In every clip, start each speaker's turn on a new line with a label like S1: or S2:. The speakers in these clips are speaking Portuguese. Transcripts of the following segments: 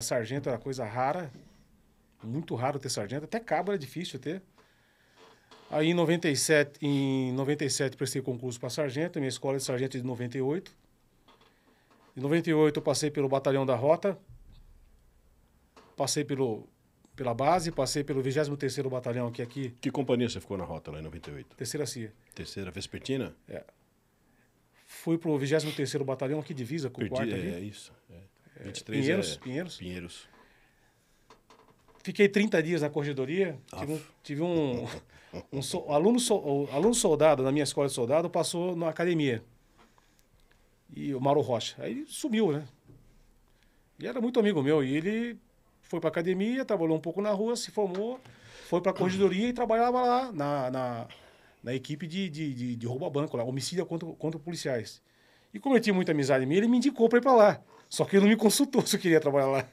S1: Sargento era é coisa rara, muito raro ter sargento, até cabo era difícil ter. Aí em 97, em 97 prestei concurso para sargento, minha escola é de sargento é de 98. Em 98 eu passei pelo batalhão da Rota, passei pelo, pela base, passei pelo 23º batalhão aqui é aqui. Que companhia você ficou na Rota lá em 98? Terceira CIA. Terceira Vespertina? É. Fui pro 23º batalhão que divisa com o quarto é, ali. É isso. É. 23 Pinheiros, é... Pinheiros. Pinheiros. Fiquei 30 dias na corregedoria. Tive um, tive um, um so, aluno, so, aluno soldado, na minha escola de soldado, passou na academia. E o Mauro Rocha. Aí ele sumiu, né? E era muito amigo meu. E ele foi para academia, trabalhou um pouco na rua, se formou, foi para a corregedoria e trabalhava lá na, na, na equipe de, de, de, de roubo a banco, lá, homicídio contra, contra policiais. E como eu tinha muita amizade mim, ele me indicou para ir para lá. Só que ele não me consultou se eu queria trabalhar lá.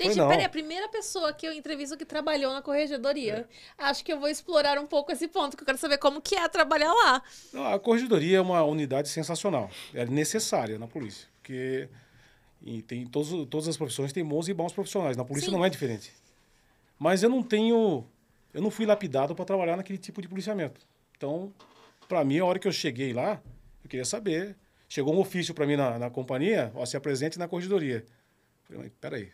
S1: Gente, peraí, a primeira pessoa que eu entrevisto que trabalhou na corregedoria. É. Acho que eu vou explorar um pouco esse ponto, que eu quero saber como que é trabalhar lá. Não, a corregedoria é uma unidade sensacional. É necessária na polícia. Porque e tem todos, todas as profissões têm bons e maus profissionais. Na polícia Sim. não é diferente. Mas eu não tenho... Eu não fui lapidado para trabalhar naquele tipo de policiamento. Então, para mim, a hora que eu cheguei lá, eu queria saber Chegou um ofício para mim na, na companhia, ó, se apresente na corregedoria. Falei, mas peraí,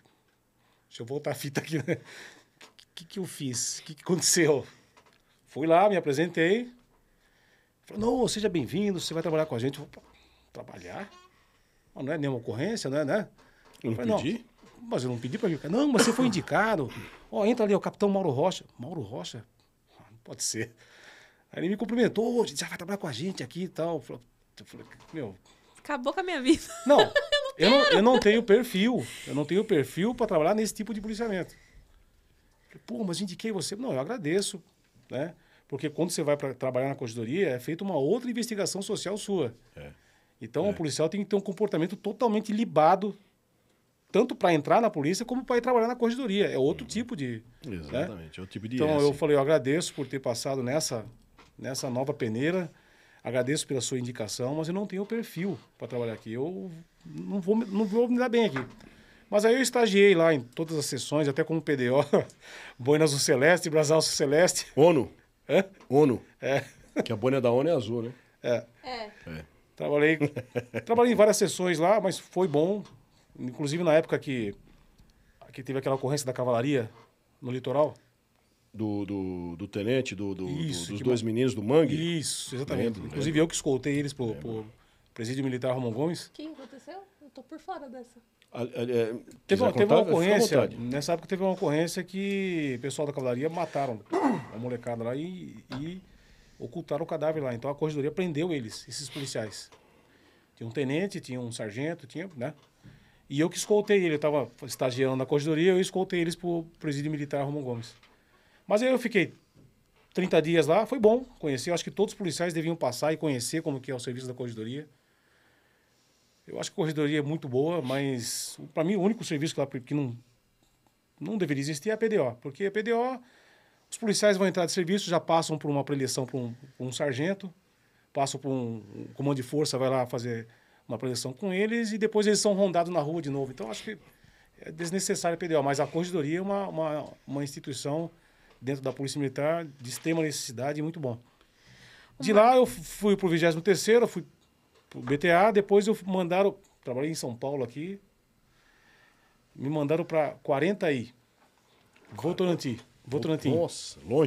S1: deixa eu voltar a fita aqui, né? O que, que eu fiz? O que, que aconteceu? Fui lá, me apresentei. Falou, não, seja bem-vindo, você vai trabalhar com a gente. Falei, trabalhar? Mas não é nenhuma ocorrência, não é, né? Eu não pedi? Não, mas eu não pedi para mim. Não, mas você foi indicado. Ó, oh, entra ali, o capitão Mauro Rocha. Mauro Rocha? Ah, não pode ser. Aí ele me cumprimentou, já vai trabalhar com a gente aqui e tal. Falei, eu falei, meu. Acabou com a minha vida. Não, eu, não eu, não, eu não tenho perfil. Eu não tenho perfil para trabalhar nesse tipo de policiamento. Falei, Pô, mas indiquei você. Não, eu agradeço, né? Porque quando você vai para trabalhar na corredoria, é feita uma outra investigação social sua. É. Então, é. o policial tem que ter um comportamento totalmente libado, tanto para entrar na polícia como para ir trabalhar na corredoria. É outro hum. tipo de. Né? Exatamente, né? é outro tipo de. Então, S. eu falei, eu agradeço por ter passado nessa, nessa nova peneira agradeço pela sua indicação, mas eu não tenho perfil para trabalhar aqui. Eu não vou, não vou me dar bem aqui. Mas aí eu estagiei lá em todas as sessões, até como PDO, Boinas do Celeste, Brasal do Celeste. ONU. Hã? ONU. É. Que a boina da ONU é azul, né? É. é. é. Trabalhei, trabalhei em várias sessões lá, mas foi bom. Inclusive na época que, que teve aquela ocorrência da cavalaria no litoral do, do, do tenente, do, do, Isso, dos dois meninos do Mangue. Isso, exatamente. Lembro, Inclusive lembro. eu que escoltei eles pro, pro presídio militar Romão Gomes. O que aconteceu? Eu tô por fora dessa. A, a, a, é, teve, uma, teve uma ocorrência, nessa época teve uma ocorrência que o pessoal da cavalaria mataram a molecada lá e, e ocultaram o cadáver lá. Então a corregedoria prendeu eles, esses policiais. Tinha um tenente, tinha um sargento, tinha, né? E eu que escoltei ele, eu estava estagiando na corregedoria, eu escoltei eles pro presídio militar Romão Gomes. Mas aí eu fiquei 30 dias lá, foi bom conhecer. Eu acho que todos os policiais deviam passar e conhecer como que é o serviço da corredoria. Eu acho que a corredoria é muito boa, mas para mim o único serviço que, lá, que não, não deveria existir é a PDO. Porque a PDO, os policiais vão entrar de serviço, já passam por uma preleção para um, um, sargento, passam por um, um, comando de força, vai lá fazer uma preleção com eles e depois eles são rondados na rua de novo. Então acho que é desnecessário a PDO, mas a corredoria é uma, uma, uma instituição dentro da Polícia Militar de extrema necessidade muito bom. De lá eu fui pro 23º, fui pro BTA, depois eu mandaram, trabalhei em São Paulo aqui, me mandaram para 40 aí, Votorantim. Votorantim. Nossa, longe.